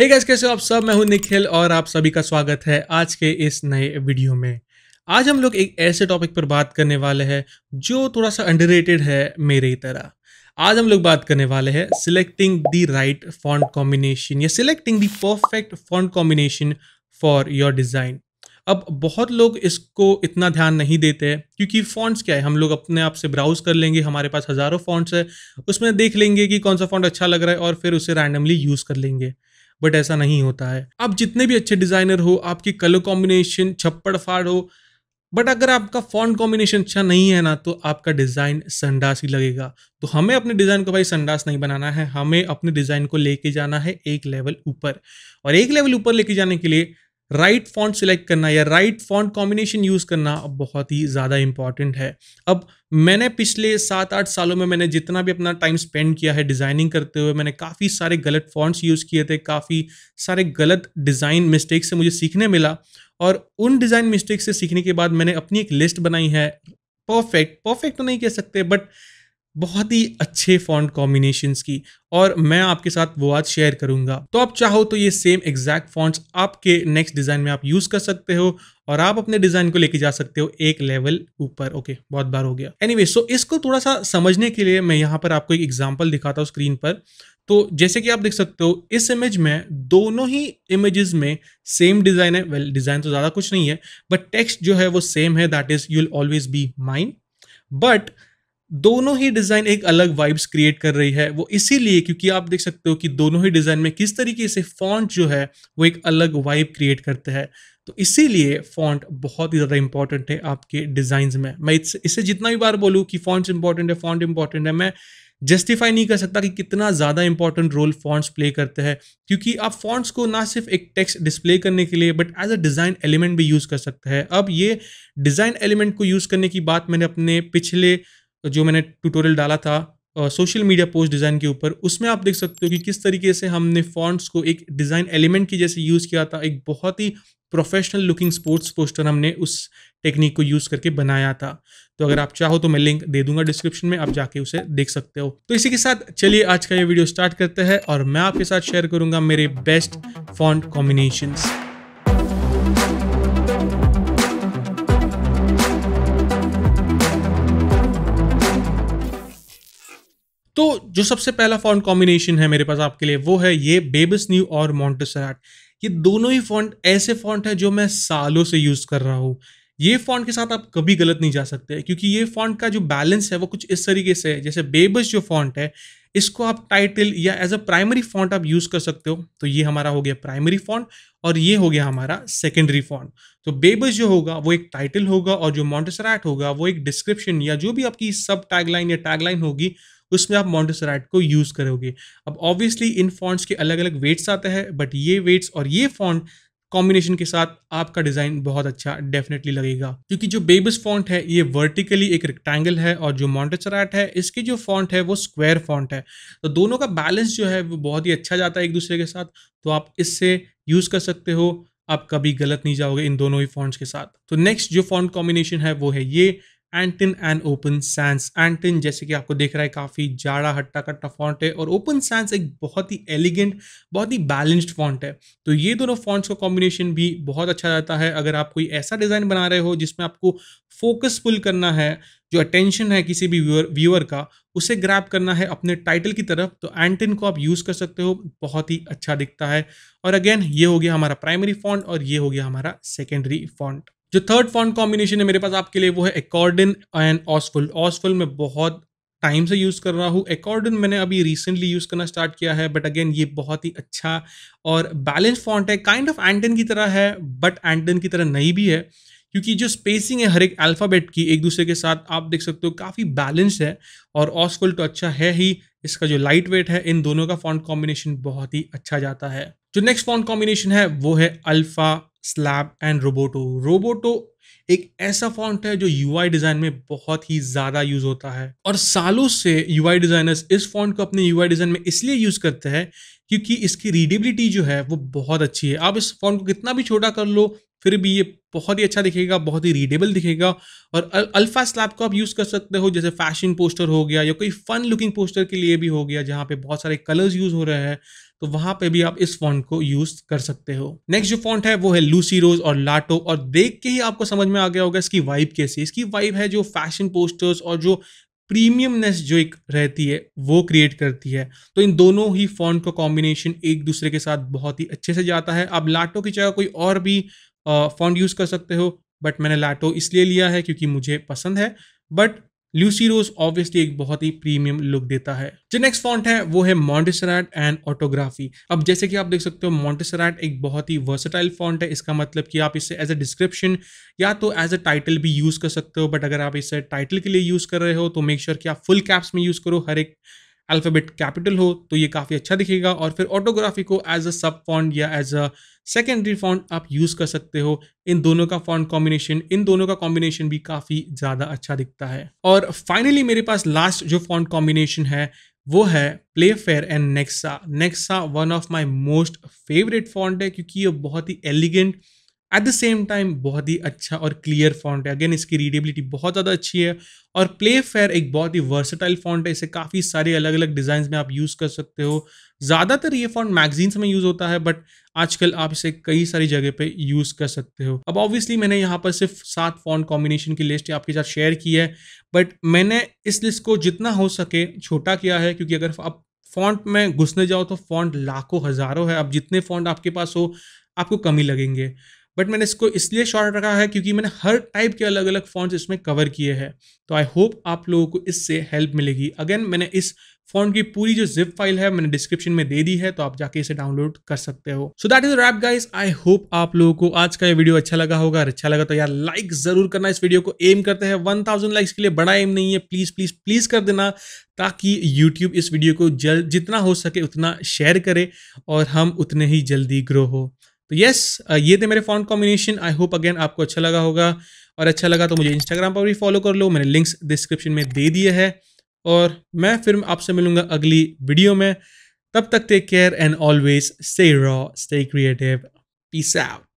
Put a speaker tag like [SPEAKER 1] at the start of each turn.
[SPEAKER 1] हे hey guys कैसे हो आप सब मैं हूं निखिल और आप सभी का स्वागत है आज के इस नए वीडियो में आज हम लोग एक ऐसे टॉपिक पर बात करने वाले हैं जो थोड़ा सा अंडररेटेड है मेरे ही तरह आज हम लोग बात करने वाले हैं selecting the right font combination या selecting the perfect font combination for your design अब बहुत लोग इसको इतना ध्यान नहीं देते हैं क्योंकि फ़ॉन्ट्स क्या है हम लोग अपने आप से ब्राउज़ कर लेंगे हमारे पास हज़ारों फ़ॉन्ट्स है उसमें देख लेंगे कि कौन सा फ़ॉन्ट अच्छा लग रहा है और फिर उसे रैंडमली यूज़ कर लेंगे बट ऐसा नहीं होता है आप जितने भी अच्छे डिज़ाइनर हो आपकी कलर कॉम्बिनेशन छप्पड़ फाड़ हो बट अगर आपका फॉन्ट कॉम्बिनेशन अच्छा नहीं है ना तो आपका डिज़ाइन संडास ही लगेगा तो हमें अपने डिज़ाइन को भाई संडास नहीं बनाना है हमें अपने डिज़ाइन को लेके जाना है एक लेवल ऊपर और एक लेवल ऊपर लेके जाने के लिए राइट फॉन्ट सिलेक्ट करना या राइट फॉन्ट कॉम्बिनेशन यूज़ करना अब बहुत ही ज़्यादा इंपॉर्टेंट है अब मैंने पिछले सात आठ सालों में मैंने जितना भी अपना टाइम स्पेंड किया है डिज़ाइनिंग करते हुए मैंने काफ़ी सारे गलत फॉन्ट्स यूज़ किए थे काफ़ी सारे गलत डिज़ाइन मिस्टेक से मुझे सीखने मिला और उन डिज़ाइन मिस्टेक से सीखने के बाद मैंने अपनी एक लिस्ट बनाई है परफेक्ट परफेक्ट तो नहीं कह सकते बट बहुत ही अच्छे फॉन्ट कॉम्बिनेशंस की और मैं आपके साथ वो आज शेयर करूंगा तो आप चाहो तो ये सेम एग्जैक्ट फॉन्ट्स आपके नेक्स्ट डिज़ाइन में आप यूज़ कर सकते हो और आप अपने डिज़ाइन को लेके जा सकते हो एक लेवल ऊपर ओके बहुत बार हो गया एनीवे anyway, सो so इसको थोड़ा सा समझने के लिए मैं यहाँ पर आपको एक एग्जाम्पल दिखाता हूँ स्क्रीन पर तो जैसे कि आप देख सकते हो इस इमेज में दोनों ही इमेजेस में सेम डिज़ाइन है वेल डिज़ाइन तो ज़्यादा कुछ नहीं है बट टेक्स्ट जो है वो सेम है that is you'll always be mind but दोनों ही डिज़ाइन एक अलग वाइब्स क्रिएट कर रही है वो इसीलिए क्योंकि आप देख सकते हो कि दोनों ही डिज़ाइन में किस तरीके से फॉन्ट जो है वो एक अलग वाइब क्रिएट करते हैं तो इसीलिए फॉन्ट बहुत ही ज़्यादा इंपॉर्टेंट है आपके डिजाइन में मैं इससे जितना भी बार बोलूँ कि फॉन्ट्स इंपॉर्टेंट है फॉन्ट इंपॉर्टेंट है मैं जस्टिफाई नहीं कर सकता कि कितना ज़्यादा इंपॉर्टेंट रोल फॉन्ट्स प्ले करते हैं क्योंकि आप फॉन्ट्स को ना सिर्फ एक टेक्स्ट डिस्प्ले करने के लिए but as a design element भी यूज़ कर सकते हैं अब ये डिज़ाइन एलिमेंट को यूज़ करने की बात मैंने अपने पिछले तो जो मैंने ट्यूटोरियल डाला था सोशल मीडिया पोस्ट डिज़ाइन के ऊपर उसमें आप देख सकते हो कि किस तरीके से हमने फॉन्ट्स को एक डिज़ाइन एलिमेंट की जैसे यूज़ किया था एक बहुत ही प्रोफेशनल लुकिंग स्पोर्ट्स पोस्टर हमने उस टेक्निक को यूज़ करके बनाया था तो अगर आप चाहो तो मैं लिंक दे दूंगा डिस्क्रिप्शन में आप जाके उसे देख सकते हो तो इसी के साथ चलिए आज का ये वीडियो स्टार्ट करते हैं और मैं आपके साथ शेयर करूंगा मेरे बेस्ट फॉन्ट कॉम्बिनेशंस जो सबसे पहला फॉन्ट कॉम्बिनेशन है मेरे पास आपके लिए वो है ये बेबस न्यू और मॉन्टेसराट ये दोनों ही फॉन्ट ऐसे फॉन्ट है जो मैं सालों से यूज़ कर रहा हूँ ये फॉन्ट के साथ आप कभी गलत नहीं जा सकते क्योंकि ये फॉन्ट का जो बैलेंस है वो कुछ इस तरीके से है जैसे बेबस जो फॉन्ट है इसको आप टाइटल या एज अ प्राइमरी फॉन्ट आप यूज़ कर सकते हो तो ये हमारा हो गया प्राइमरी फॉन्ट और ये हो गया हमारा सेकेंडरी फॉन्ट तो बेबस जो होगा वो एक टाइटल होगा और जो मॉन्टेसराइट होगा वो एक डिस्क्रिप्शन या जो भी आपकी सब टैगलाइन या टैगलाइन होगी उसमें आप मॉन्टेसराइट को यूज़ करोगे अब ऑब्वियसली इन फॉन्ट्स के अलग अलग वेट्स आते हैं बट ये वेट्स और ये फॉन्ट कॉम्बिनेशन के साथ आपका डिज़ाइन बहुत अच्छा डेफिनेटली लगेगा क्योंकि जो बेबस फॉन्ट है ये वर्टिकली एक रेक्टेंगल है और जो मॉन्टेसराट है इसकी जो फॉन्ट है वो स्क्वायर फॉन्ट है तो दोनों का बैलेंस जो है वो बहुत ही अच्छा जाता है एक दूसरे के साथ तो आप इससे यूज़ कर सकते हो आप कभी गलत नहीं जाओगे इन दोनों ही फॉन्ट्स के साथ तो नेक्स्ट जो फॉन्ट कॉम्बिनेशन है वो है ये Anton and open sans Anton जैसे कि आपको देख रहा है काफ़ी जाड़ा हट्टा कट्टा फॉन्ट है और ओपन सैंस एक बहुत ही एलिगेंट बहुत ही बैलेंस्ड फॉन्ट है तो ये दोनों फॉन्ट्स का कॉम्बिनेशन भी बहुत अच्छा रहता है अगर आप कोई ऐसा डिज़ाइन बना रहे हो जिसमें आपको फोकस फुल करना है जो अटेंशन है किसी भी व्यूअर व्यूअर का उसे ग्रैप करना है अपने टाइटल की तरफ तो एंटिन को आप यूज़ कर सकते हो बहुत ही अच्छा दिखता है और अगेन ये हो गया हमारा प्राइमरी फॉन्ट और ये हो गया हमारा सेकेंडरी फॉन्ट जो थर्ड फॉन्ट कॉम्बिनेशन है मेरे पास आपके लिए वो है एकॉर्डन एंड ऑसफुल ऑसफुल मैं बहुत टाइम से यूज़ कर रहा हूँ एकॉर्डन मैंने अभी रिसेंटली यूज़ करना स्टार्ट किया है बट अगेन ये बहुत ही अच्छा और बैलेंस फॉन्ट है काइंड ऑफ एंटन की तरह है बट एंटन की तरह नहीं भी है क्योंकि जो स्पेसिंग है हर एक अल्फ़ाबेट की एक दूसरे के साथ आप देख सकते हो काफ़ी बैलेंस है और ऑसफुल तो अच्छा है ही इसका जो लाइट वेट है इन दोनों का फॉन्ट कॉम्बिनेशन बहुत ही अच्छा जाता है जो नेक्स्ट फॉन्ट कॉम्बिनेशन है वो है alpha slab and Roboto Roboto एक ऐसा फॉन्ट है जो आई डिज़ाइन में बहुत ही ज़्यादा यूज़ होता है और सालों से आई डिज़ाइनर्स इस फॉन्ट को अपने आई डिज़ाइन में इसलिए यूज़ करते हैं क्योंकि इसकी रीडेबिलिटी जो है वो बहुत अच्छी है आप इस फॉन्ट को कितना भी छोटा कर लो फिर भी ये बहुत ही अच्छा दिखेगा बहुत ही रीडेबल दिखेगा और अल्फा स्लैब को आप यूज़ कर सकते हो जैसे फैशन पोस्टर हो गया या कोई फन लुकिंग पोस्टर के लिए भी हो गया जहाँ पे बहुत सारे कलर्स यूज़ हो रहे हैं तो वहां पे भी आप इस फॉन्ट को यूज कर सकते हो नेक्स्ट जो फॉन्ट है वो है लूसी रोज और लाटो और देख के ही आपको समझ में आ गया होगा इसकी वाइब कैसी इसकी वाइब है जो फैशन पोस्टर्स और जो प्रीमियमनेस जो एक रहती है वो क्रिएट करती है तो इन दोनों ही फॉन्ट का कॉम्बिनेशन एक दूसरे के साथ बहुत ही अच्छे से जाता है आप लाटो की जगह कोई और भी फॉन्ट यूज़ कर सकते हो बट मैंने लाटो इसलिए लिया है क्योंकि मुझे पसंद है बट लूसी रोज ऑब्वियसली एक बहुत ही प्रीमियम लुक देता है जो नेक्स्ट फॉन्ट है वो है मॉन्टेसराट एंड ऑटोग्राफी अब जैसे कि आप देख सकते हो मॉन्टेसराट एक बहुत ही वर्सेटाइल फॉन्ट है इसका मतलब कि आप इसे एज अ डिस्क्रिप्शन या तो एज अ टाइटल भी यूज़ कर सकते हो बट अगर आप इसे टाइटल के लिए यूज़ कर रहे हो तो मेक श्योर sure कि आप फुल कैप्स में यूज़ करो हर एक अल्फ़ाबेट कैपिटल हो तो ये काफ़ी अच्छा दिखेगा और फिर ऑटोग्राफी को एज अ सब फॉन्ट या एज अ सेकेंडरी फॉन्ट आप यूज़ कर सकते हो इन दोनों का फॉन्ट कॉम्बिनेशन इन दोनों का कॉम्बिनेशन भी काफ़ी ज़्यादा अच्छा दिखता है और फाइनली मेरे पास लास्ट जो फॉन्ट कॉम्बिनेशन है वो है Playfair and Nexa Nexa one of my most favourite font है क्योंकि ये बहुत ही elegant at the same time बहुत ही अच्छा और क्लियर फॉन्ट है अगेन इसकी रीडेबिलिटी बहुत ज़्यादा अच्छी है और प्ले फेयर एक बहुत ही वर्सटाइल फॉन्ट है इसे काफ़ी सारे अलग अलग डिज़ाइन में आप यूज़ कर सकते हो ज़्यादातर ये फॉन्ट मैगजीन्स में यूज़ होता है बट आजकल आप इसे कई सारी जगह पे यूज़ कर सकते हो अब ऑब्वियसली मैंने यहाँ पर सिर्फ सात फॉन्ट कॉम्बिनेशन की लिस्ट आपके साथ शेयर की है बट मैंने इस लिस्ट को जितना हो सके छोटा किया है क्योंकि अगर आप फॉन्ट में घुसने जाओ तो फॉन्ट लाखों हज़ारों है अब जितने फॉन्ट आपके पास हो आपको कमी लगेंगे बट मैंने इसको इसलिए शॉर्ट रखा है क्योंकि मैंने हर टाइप के अलग अलग फॉन्ट्स इसमें कवर किए हैं तो आई होप आप लोगों को इससे हेल्प मिलेगी अगेन मैंने इस फॉन्ट की पूरी जो जिप फाइल है मैंने डिस्क्रिप्शन में दे दी है तो आप जाके इसे डाउनलोड कर सकते हो so that is wrap guys I hope आप लोगों को आज का ये वीडियो अच्छा लगा होगा अच्छा लगा तो यार लाइक जरूर करना इस वीडियो को एम करते हैं वन थाउजेंड लाइक्स के लिए बड़ा एम नहीं है प्लीज प्लीज प्लीज कर देना ताकि यूट्यूब इस वीडियो को जल्द जितना हो सके उतना शेयर करे और हम उतने ही जल्दी ग्रो हो तो यस uh, ये थे मेरे font combination I hope again आपको अच्छा लगा होगा और अच्छा लगा तो मुझे इंस्टाग्राम पर भी फॉलो कर लो मैंने लिंक्स डिस्क्रिप्शन में दे दिए है और मैं फिर आपसे मिलूंगा अगली वीडियो में तब तक take care and always stay raw stay creative peace out